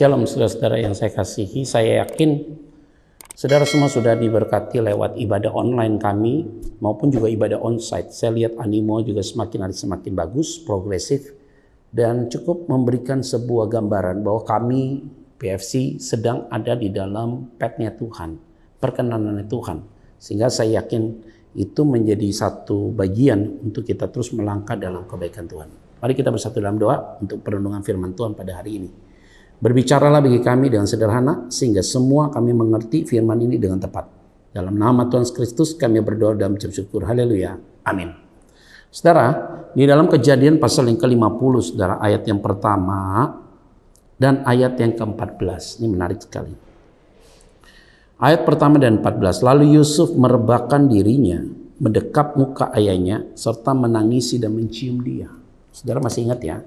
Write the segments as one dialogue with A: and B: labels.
A: Shalom saudara-saudara yang saya kasihi, saya yakin saudara semua sudah diberkati lewat ibadah online kami maupun juga ibadah onsite. Saya lihat animo juga semakin hari semakin bagus, progresif dan cukup memberikan sebuah gambaran bahwa kami PFC sedang ada di dalam petnya Tuhan, perkenanannya Tuhan. Sehingga saya yakin itu menjadi satu bagian untuk kita terus melangkah dalam kebaikan Tuhan. Mari kita bersatu dalam doa untuk perlindungan firman Tuhan pada hari ini. Berbicaralah bagi kami dengan sederhana sehingga semua kami mengerti firman ini dengan tepat. Dalam nama Tuhan Kristus kami berdoa dan mengucap syukur. Haleluya. Amin. Saudara, di dalam kejadian pasal yang ke-50, saudara, ayat yang pertama dan ayat yang ke-14. Ini menarik sekali. Ayat pertama dan 14. Lalu Yusuf merebahkan dirinya, mendekap muka ayahnya, serta menangisi dan mencium dia. Saudara masih ingat ya?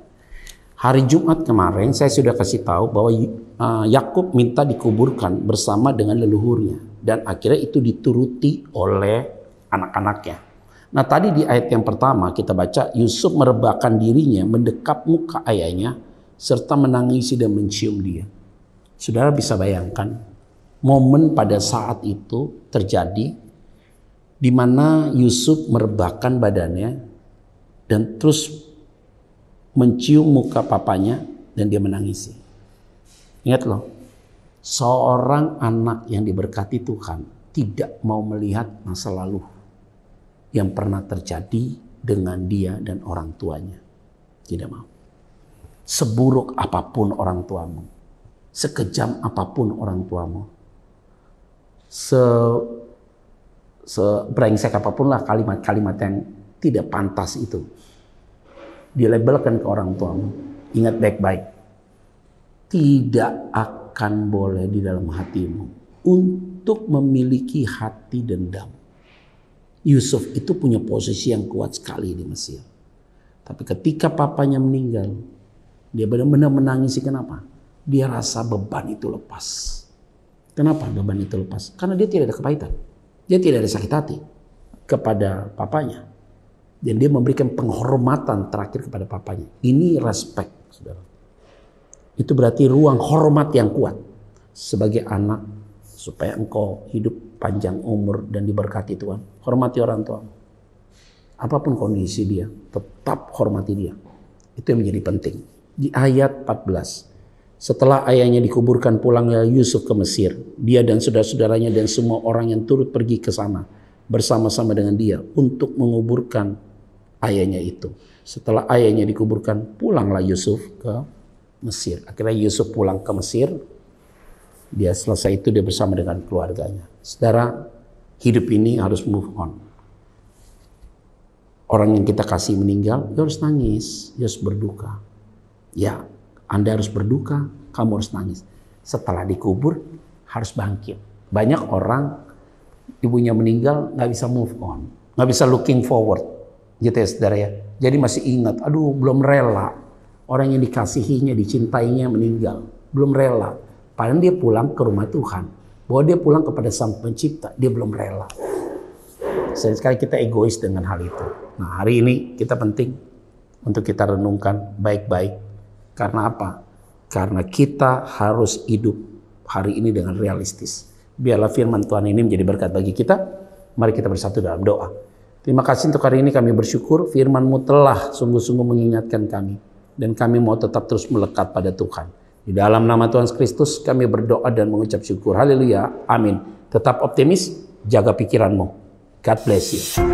A: Hari Jumat kemarin saya sudah kasih tahu bahwa eh, Yakub minta dikuburkan bersama dengan leluhurnya dan akhirnya itu dituruti oleh anak-anaknya. Nah tadi di ayat yang pertama kita baca Yusuf merebahkan dirinya mendekap muka ayahnya serta menangisi dan mencium dia. Saudara bisa bayangkan momen pada saat itu terjadi di mana Yusuf merebahkan badannya dan terus mencium muka papanya dan dia menangisi. Ingat loh, seorang anak yang diberkati Tuhan tidak mau melihat masa lalu yang pernah terjadi dengan dia dan orang tuanya. Tidak mau. Seburuk apapun orang tuamu, sekejam apapun orang tuamu, se sebrengsek apapun lah kalimat-kalimat yang tidak pantas itu dilabelkan ke orang tuamu. Ingat baik-baik. Tidak akan boleh di dalam hatimu untuk memiliki hati dendam. Yusuf itu punya posisi yang kuat sekali di Mesir. Tapi ketika papanya meninggal, dia benar-benar menangisi kenapa? Dia rasa beban itu lepas. Kenapa beban itu lepas? Karena dia tidak ada kepahitan. Dia tidak ada sakit hati kepada papanya. Dan dia memberikan penghormatan terakhir kepada papanya. Ini respect, saudara. Itu berarti ruang hormat yang kuat sebagai anak supaya engkau hidup panjang umur dan diberkati Tuhan. Hormati orang tua. Apapun kondisi dia, tetap hormati dia. Itu yang menjadi penting. Di ayat 14, setelah ayahnya dikuburkan pulang Yusuf ke Mesir. Dia dan saudara-saudaranya dan semua orang yang turut pergi ke sana bersama-sama dengan dia untuk menguburkan ayahnya itu. Setelah ayahnya dikuburkan, pulanglah Yusuf ke Mesir. Akhirnya Yusuf pulang ke Mesir. Dia selesai itu dia bersama dengan keluarganya. Saudara, hidup ini harus move on. Orang yang kita kasih meninggal, dia harus nangis, dia harus berduka. Ya, Anda harus berduka, kamu harus nangis. Setelah dikubur, harus bangkit. Banyak orang ibunya meninggal nggak bisa move on, nggak bisa looking forward Gitu ya saudara ya. Jadi masih ingat, aduh belum rela. Orang yang dikasihinya, dicintainya meninggal. Belum rela. Padahal dia pulang ke rumah Tuhan. Bahwa dia pulang kepada sang pencipta, dia belum rela. Sering sekali kita egois dengan hal itu. Nah hari ini kita penting untuk kita renungkan baik-baik. Karena apa? Karena kita harus hidup hari ini dengan realistis. Biarlah firman Tuhan ini menjadi berkat bagi kita. Mari kita bersatu dalam doa. Terima kasih untuk hari ini kami bersyukur FirmanMu telah sungguh-sungguh mengingatkan kami. Dan kami mau tetap terus melekat pada Tuhan. Di dalam nama Tuhan Kristus kami berdoa dan mengucap syukur. Haleluya. Amin. Tetap optimis, jaga pikiranmu. God bless you.